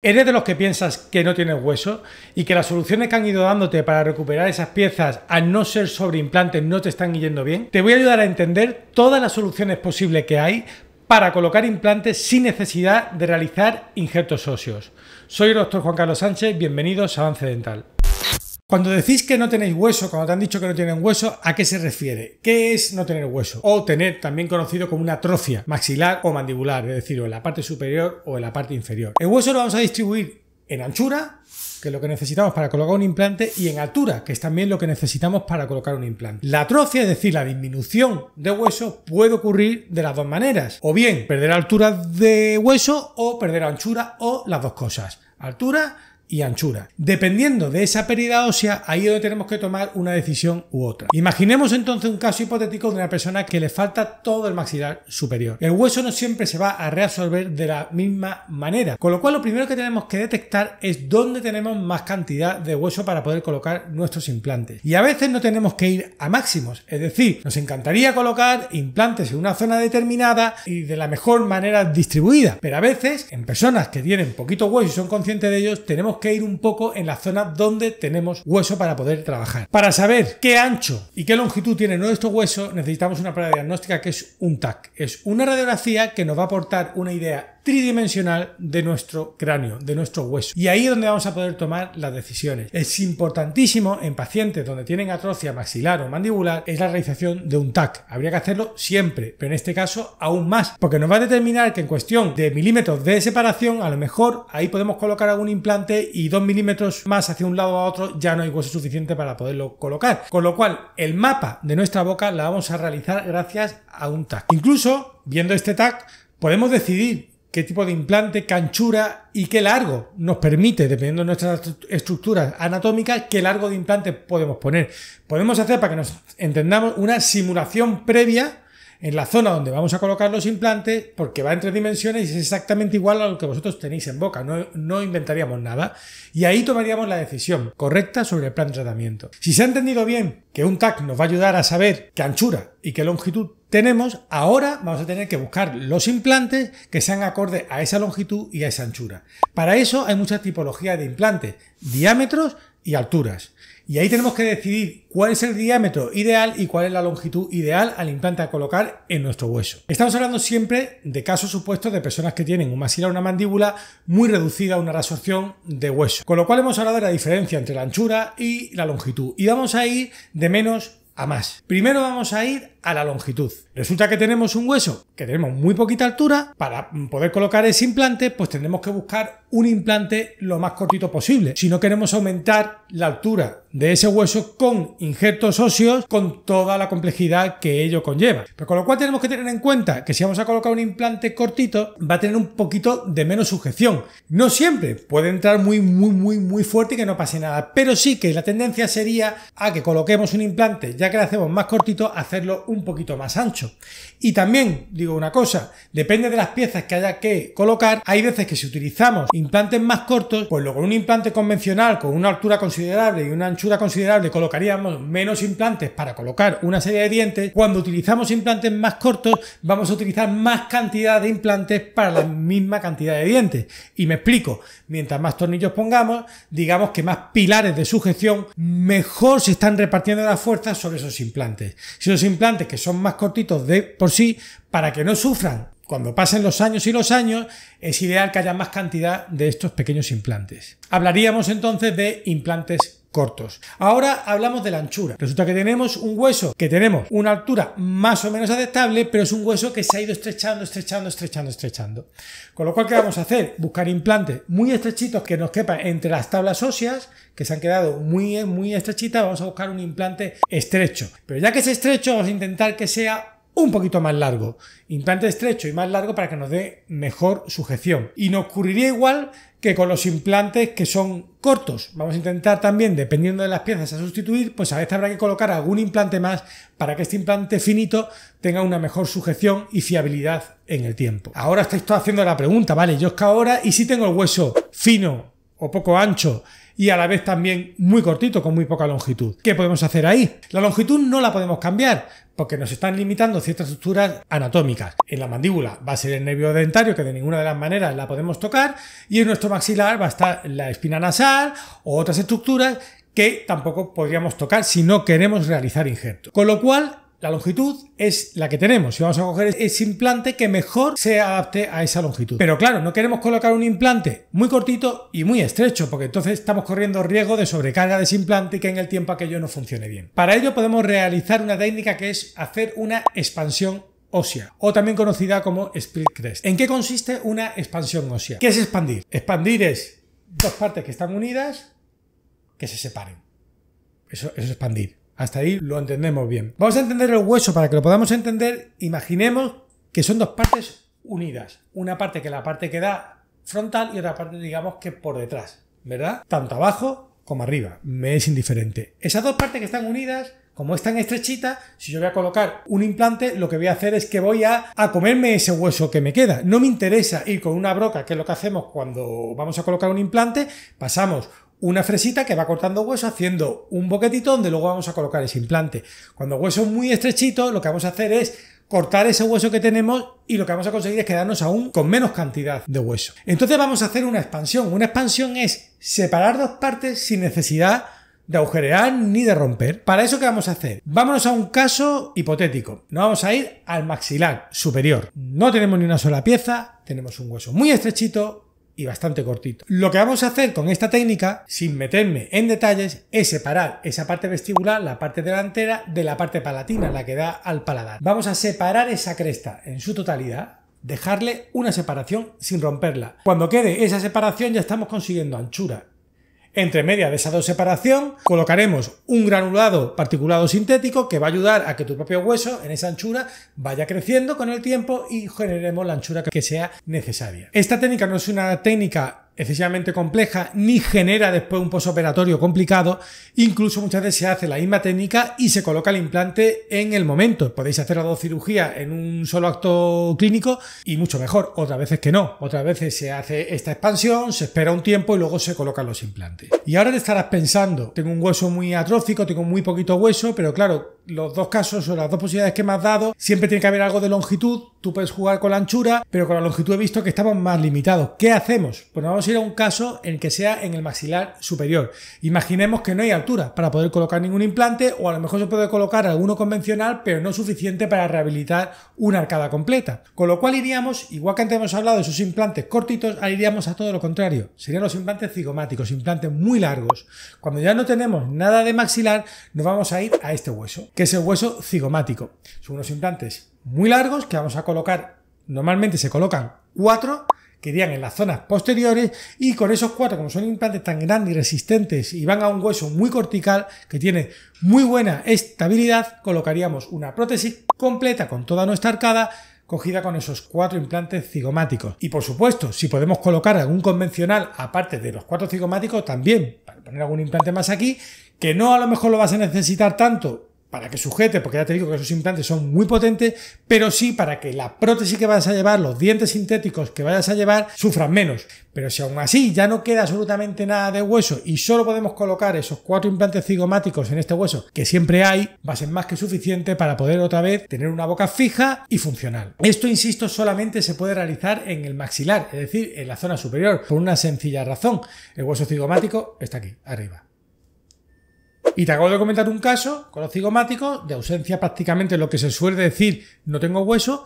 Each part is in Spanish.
¿Eres de los que piensas que no tienes hueso y que las soluciones que han ido dándote para recuperar esas piezas, al no ser sobre implantes, no te están yendo bien? Te voy a ayudar a entender todas las soluciones posibles que hay para colocar implantes sin necesidad de realizar injertos óseos. Soy el doctor Juan Carlos Sánchez, bienvenidos a Avance Dental. Cuando decís que no tenéis hueso, cuando te han dicho que no tienen hueso, ¿a qué se refiere? ¿Qué es no tener hueso? O tener, también conocido como una atrofia maxilar o mandibular, es decir, o en la parte superior o en la parte inferior. El hueso lo vamos a distribuir en anchura, que es lo que necesitamos para colocar un implante, y en altura, que es también lo que necesitamos para colocar un implante. La atrofia, es decir, la disminución de hueso, puede ocurrir de las dos maneras. O bien perder altura de hueso o perder anchura o las dos cosas. Altura y anchura. Dependiendo de esa pérdida ósea, ahí es donde tenemos que tomar una decisión u otra. Imaginemos entonces un caso hipotético de una persona que le falta todo el maxilar superior. El hueso no siempre se va a reabsorber de la misma manera, con lo cual lo primero que tenemos que detectar es dónde tenemos más cantidad de hueso para poder colocar nuestros implantes. Y a veces no tenemos que ir a máximos, es decir, nos encantaría colocar implantes en una zona determinada y de la mejor manera distribuida, pero a veces en personas que tienen poquito hueso y son conscientes de ellos, tenemos que ir un poco en la zona donde tenemos hueso para poder trabajar. Para saber qué ancho y qué longitud tiene nuestro hueso, necesitamos una prueba diagnóstica que es un TAC. Es una radiografía que nos va a aportar una idea tridimensional de nuestro cráneo, de nuestro hueso. Y ahí es donde vamos a poder tomar las decisiones. Es importantísimo en pacientes donde tienen atrofia maxilar o mandibular es la realización de un TAC. Habría que hacerlo siempre, pero en este caso aún más, porque nos va a determinar que en cuestión de milímetros de separación, a lo mejor ahí podemos colocar algún implante y dos milímetros más hacia un lado o a otro ya no hay hueso suficiente para poderlo colocar. Con lo cual, el mapa de nuestra boca la vamos a realizar gracias a un TAC. Incluso, viendo este TAC, podemos decidir qué tipo de implante, canchura y qué largo nos permite, dependiendo de nuestras estructuras anatómicas, qué largo de implante podemos poner. Podemos hacer, para que nos entendamos, una simulación previa en la zona donde vamos a colocar los implantes, porque va en tres dimensiones y es exactamente igual a lo que vosotros tenéis en boca, no, no inventaríamos nada. Y ahí tomaríamos la decisión correcta sobre el plan de tratamiento. Si se ha entendido bien que un TAC nos va a ayudar a saber qué anchura y qué longitud tenemos, ahora vamos a tener que buscar los implantes que sean acorde a esa longitud y a esa anchura. Para eso hay muchas tipologías de implantes, diámetros y alturas. Y ahí tenemos que decidir cuál es el diámetro ideal y cuál es la longitud ideal al implante a colocar en nuestro hueso. Estamos hablando siempre de casos supuestos de personas que tienen una maxilar o una mandíbula muy reducida, una resorción de hueso. Con lo cual hemos hablado de la diferencia entre la anchura y la longitud. Y vamos a ir de menos a más. Primero vamos a ir a la longitud. Resulta que tenemos un hueso que tenemos muy poquita altura. Para poder colocar ese implante, pues tendremos que buscar un implante lo más cortito posible. Si no queremos aumentar la altura de ese hueso con injertos óseos con toda la complejidad que ello conlleva. Pero con lo cual tenemos que tener en cuenta que si vamos a colocar un implante cortito va a tener un poquito de menos sujeción. No siempre, puede entrar muy muy muy muy fuerte y que no pase nada, pero sí que la tendencia sería a que coloquemos un implante, ya que lo hacemos más cortito, hacerlo un poquito más ancho. Y también digo una cosa, depende de las piezas que haya que colocar, hay veces que si utilizamos implantes más cortos, pues luego un implante convencional con una altura considerable y una considerable colocaríamos menos implantes para colocar una serie de dientes, cuando utilizamos implantes más cortos vamos a utilizar más cantidad de implantes para la misma cantidad de dientes. Y me explico, mientras más tornillos pongamos, digamos que más pilares de sujeción, mejor se están repartiendo las fuerzas sobre esos implantes. Si los implantes que son más cortitos de por sí, para que no sufran cuando pasen los años y los años, es ideal que haya más cantidad de estos pequeños implantes. Hablaríamos entonces de implantes cortos. Ahora hablamos de la anchura. Resulta que tenemos un hueso que tenemos una altura más o menos aceptable, pero es un hueso que se ha ido estrechando, estrechando, estrechando, estrechando. Con lo cual, ¿qué vamos a hacer? Buscar implantes muy estrechitos que nos quepan entre las tablas óseas, que se han quedado muy, muy estrechitas. Vamos a buscar un implante estrecho. Pero ya que es estrecho, vamos a intentar que sea un poquito más largo. Implante estrecho y más largo para que nos dé mejor sujeción. Y nos ocurriría igual que con los implantes que son cortos. Vamos a intentar también, dependiendo de las piezas a sustituir, pues a veces habrá que colocar algún implante más para que este implante finito tenga una mejor sujeción y fiabilidad en el tiempo. Ahora estáis todos haciendo la pregunta, vale, yo es que ahora, ¿y si tengo el hueso fino o poco ancho y a la vez también muy cortito con muy poca longitud. ¿Qué podemos hacer ahí? La longitud no la podemos cambiar porque nos están limitando ciertas estructuras anatómicas. En la mandíbula va a ser el nervio dentario que de ninguna de las maneras la podemos tocar y en nuestro maxilar va a estar la espina nasal o otras estructuras que tampoco podríamos tocar si no queremos realizar injerto. Con lo cual la longitud es la que tenemos y vamos a coger ese implante que mejor se adapte a esa longitud. Pero claro, no queremos colocar un implante muy cortito y muy estrecho, porque entonces estamos corriendo riesgo de sobrecarga de ese implante y que en el tiempo aquello no funcione bien. Para ello podemos realizar una técnica que es hacer una expansión ósea, o también conocida como split crest. ¿En qué consiste una expansión ósea? ¿Qué es expandir? Expandir es dos partes que están unidas que se separen. Eso, eso es expandir. Hasta ahí lo entendemos bien. Vamos a entender el hueso para que lo podamos entender. Imaginemos que son dos partes unidas. Una parte que la parte que da frontal y otra parte digamos que por detrás, ¿verdad? Tanto abajo como arriba. Me es indiferente. Esas dos partes que están unidas como están tan estrechita, si yo voy a colocar un implante, lo que voy a hacer es que voy a, comerme ese hueso que me queda. No me interesa ir con una broca, que es lo que hacemos cuando vamos a colocar un implante. Pasamos una fresita que va cortando hueso haciendo un boquetito donde luego vamos a colocar ese implante. Cuando el hueso es muy estrechito, lo que vamos a hacer es cortar ese hueso que tenemos y lo que vamos a conseguir es quedarnos aún con menos cantidad de hueso. Entonces vamos a hacer una expansión. Una expansión es separar dos partes sin necesidad de agujerear ni de romper. Para eso, ¿qué vamos a hacer? Vámonos a un caso hipotético. Nos vamos a ir al maxilar superior. No tenemos ni una sola pieza, tenemos un hueso muy estrechito, y bastante cortito. Lo que vamos a hacer con esta técnica, sin meterme en detalles, es separar esa parte vestibular, la parte delantera, de la parte palatina, la que da al paladar. Vamos a separar esa cresta en su totalidad, dejarle una separación sin romperla. Cuando quede esa separación ya estamos consiguiendo anchura entre media de esa dos separación colocaremos un granulado particulado sintético que va a ayudar a que tu propio hueso en esa anchura vaya creciendo con el tiempo y generemos la anchura que sea necesaria. Esta técnica no es una técnica excesivamente compleja ni genera después un posoperatorio complicado. Incluso muchas veces se hace la misma técnica y se coloca el implante en el momento. Podéis hacer las dos cirugías en un solo acto clínico y mucho mejor. Otras veces que no. Otras veces se hace esta expansión, se espera un tiempo y luego se colocan los implantes. Y ahora te estarás pensando, tengo un hueso muy atrófico, tengo muy poquito hueso, pero claro, los dos casos o las dos posibilidades que me has dado, siempre tiene que haber algo de longitud Tú puedes jugar con la anchura, pero con la longitud he visto que estamos más limitados. ¿Qué hacemos? Pues nos vamos a ir a un caso en que sea en el maxilar superior. Imaginemos que no hay altura para poder colocar ningún implante o a lo mejor se puede colocar alguno convencional, pero no suficiente para rehabilitar una arcada completa. Con lo cual iríamos, igual que antes hemos hablado de sus implantes cortitos, iríamos a todo lo contrario. Serían los implantes cigomáticos, implantes muy largos. Cuando ya no tenemos nada de maxilar, nos vamos a ir a este hueso, que es el hueso cigomático. Son unos implantes muy largos que vamos a colocar, normalmente se colocan cuatro, que irían en las zonas posteriores y con esos cuatro, como son implantes tan grandes y resistentes y van a un hueso muy cortical que tiene muy buena estabilidad, colocaríamos una prótesis completa con toda nuestra arcada cogida con esos cuatro implantes cigomáticos. Y por supuesto, si podemos colocar algún convencional aparte de los cuatro cigomáticos, también para poner algún implante más aquí, que no a lo mejor lo vas a necesitar tanto para que sujete, porque ya te digo que esos implantes son muy potentes, pero sí para que la prótesis que vas a llevar, los dientes sintéticos que vayas a llevar, sufran menos. Pero si aún así ya no queda absolutamente nada de hueso y solo podemos colocar esos cuatro implantes cigomáticos en este hueso, que siempre hay, va a ser más que suficiente para poder otra vez tener una boca fija y funcional. Esto, insisto, solamente se puede realizar en el maxilar, es decir, en la zona superior, por una sencilla razón. El hueso cigomático está aquí, arriba. Y te acabo de comentar un caso con los cigomáticos de ausencia prácticamente lo que se suele decir no tengo hueso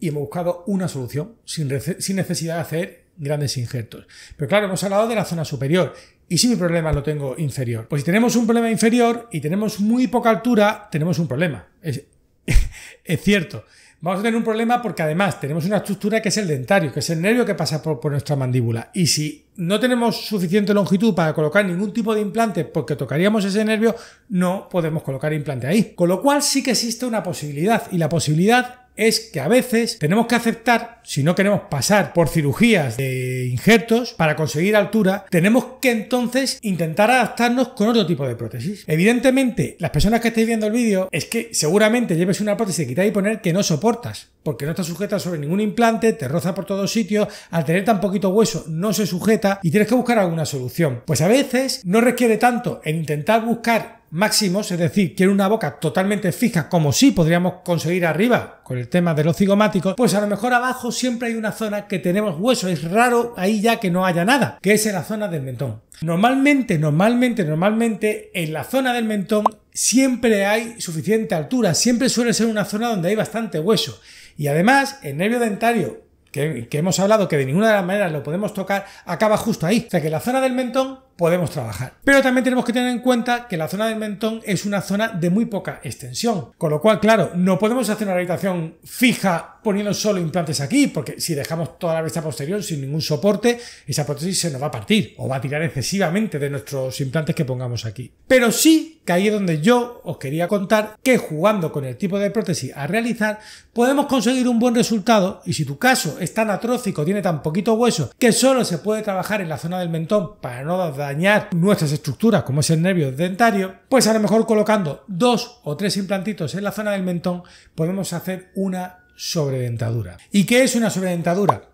y hemos buscado una solución sin, necesidad de hacer grandes injertos. Pero claro, hemos hablado de la zona superior. ¿Y si mi problema lo tengo inferior? Pues si tenemos un problema inferior y tenemos muy poca altura, tenemos un problema. es cierto vamos a tener un problema porque además tenemos una estructura que es el dentario, que es el nervio que pasa por, nuestra mandíbula. Y si no tenemos suficiente longitud para colocar ningún tipo de implante porque tocaríamos ese nervio, no podemos colocar implante ahí. Con lo cual sí que existe una posibilidad y la posibilidad es que a veces tenemos que aceptar, si no queremos pasar por cirugías de injertos para conseguir altura, tenemos que entonces intentar adaptarnos con otro tipo de prótesis. Evidentemente, las personas que estáis viendo el vídeo es que seguramente lleves una prótesis de quitar y poner que no soportas, porque no está sujeta sobre ningún implante, te roza por todos sitios, al tener tan poquito hueso no se sujeta y tienes que buscar alguna solución. Pues a veces no requiere tanto en intentar buscar máximos, es decir, en una boca totalmente fija, como si podríamos conseguir arriba con el tema de los cigomáticos, pues a lo mejor abajo siempre hay una zona que tenemos hueso, es raro ahí ya que no haya nada, que es en la zona del mentón. Normalmente, normalmente, normalmente en la zona del mentón siempre hay suficiente altura, siempre suele ser una zona donde hay bastante hueso. Y además, el nervio dentario, que, hemos hablado que de ninguna de las maneras lo podemos tocar, acaba justo ahí. O sea que la zona del mentón podemos trabajar. Pero también tenemos que tener en cuenta que la zona del mentón es una zona de muy poca extensión. Con lo cual, claro, no podemos hacer una habitación fija poniendo solo e implantes aquí, porque si dejamos toda la vista posterior sin ningún soporte, esa prótesis se nos va a partir o va a tirar excesivamente de nuestros implantes que pongamos aquí. Pero sí que ahí es donde yo os quería contar que jugando con el tipo de prótesis a realizar, podemos conseguir un buen resultado y si tu caso es tan atrófico, tiene tan poquito hueso, que solo se puede trabajar en la zona del mentón para no dar dañar nuestras estructuras, como es el nervio dentario, pues a lo mejor colocando dos o tres implantitos en la zona del mentón podemos hacer una sobredentadura. ¿Y qué es una sobredentadura?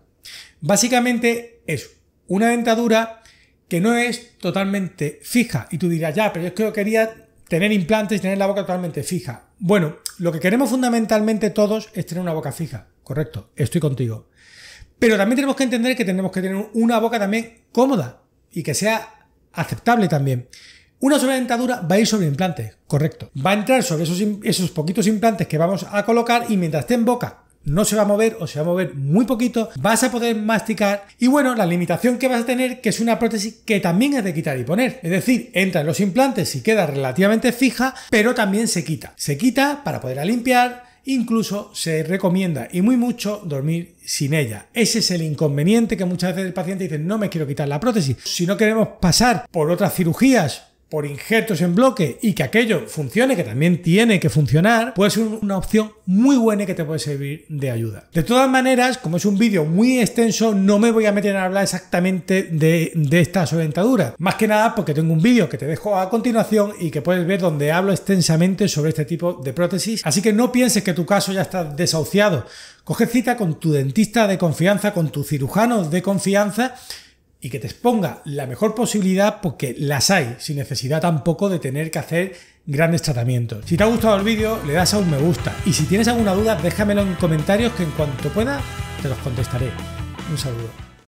Básicamente es una dentadura que no es totalmente fija. Y tú dirás, ya, pero yo que quería tener implantes y tener la boca totalmente fija. Bueno, lo que queremos fundamentalmente todos es tener una boca fija. Correcto, estoy contigo. Pero también tenemos que entender que tenemos que tener una boca también cómoda y que sea aceptable también. Una dentadura va a ir sobre implante, correcto. Va a entrar sobre esos, poquitos implantes que vamos a colocar y mientras esté en boca no se va a mover o se va a mover muy poquito, vas a poder masticar y bueno, la limitación que vas a tener que es una prótesis que también es de quitar y poner, es decir, entra en los implantes y queda relativamente fija, pero también se quita. Se quita para poderla limpiar, Incluso se recomienda y muy mucho dormir sin ella. Ese es el inconveniente que muchas veces el paciente dice no me quiero quitar la prótesis. Si no queremos pasar por otras cirugías por injertos en bloque y que aquello funcione, que también tiene que funcionar, puede ser una opción muy buena que te puede servir de ayuda. De todas maneras, como es un vídeo muy extenso, no me voy a meter a hablar exactamente de, de estas orientaduras. Más que nada porque tengo un vídeo que te dejo a continuación y que puedes ver donde hablo extensamente sobre este tipo de prótesis. Así que no pienses que tu caso ya está desahuciado. Coge cita con tu dentista de confianza, con tu cirujano de confianza y que te exponga la mejor posibilidad porque las hay, sin necesidad tampoco de tener que hacer grandes tratamientos. Si te ha gustado el vídeo, le das a un me gusta y si tienes alguna duda, déjamelo en comentarios que en cuanto pueda te los contestaré. Un saludo.